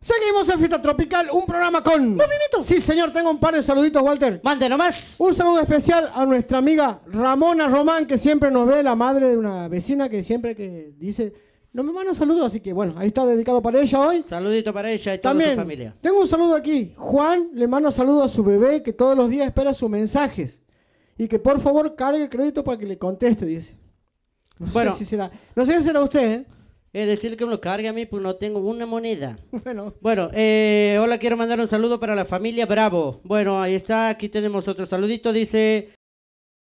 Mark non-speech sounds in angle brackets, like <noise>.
Seguimos en Fiesta Tropical, un programa con... ¡Movimiento! Sí, señor, tengo un par de saluditos, Walter. Mande nomás. Un saludo especial a nuestra amiga Ramona Román, que siempre nos ve, la madre de una vecina que siempre que dice... No me manda saludos, así que bueno, ahí está dedicado para ella hoy. Saludito para ella y toda También, su familia. Tengo un saludo aquí. Juan le manda saludos a su bebé que todos los días espera sus mensajes. Y que por favor cargue crédito para que le conteste, dice. sé si será. No sé si será usted, ¿eh? Eh, decirle que me lo cargue a mí, pues no tengo una moneda. <laughs> Bueno. Bueno, eh, hola, quiero mandar un saludo para la familia Bravo. Bueno, ahí está, aquí tenemos otro saludito. Dice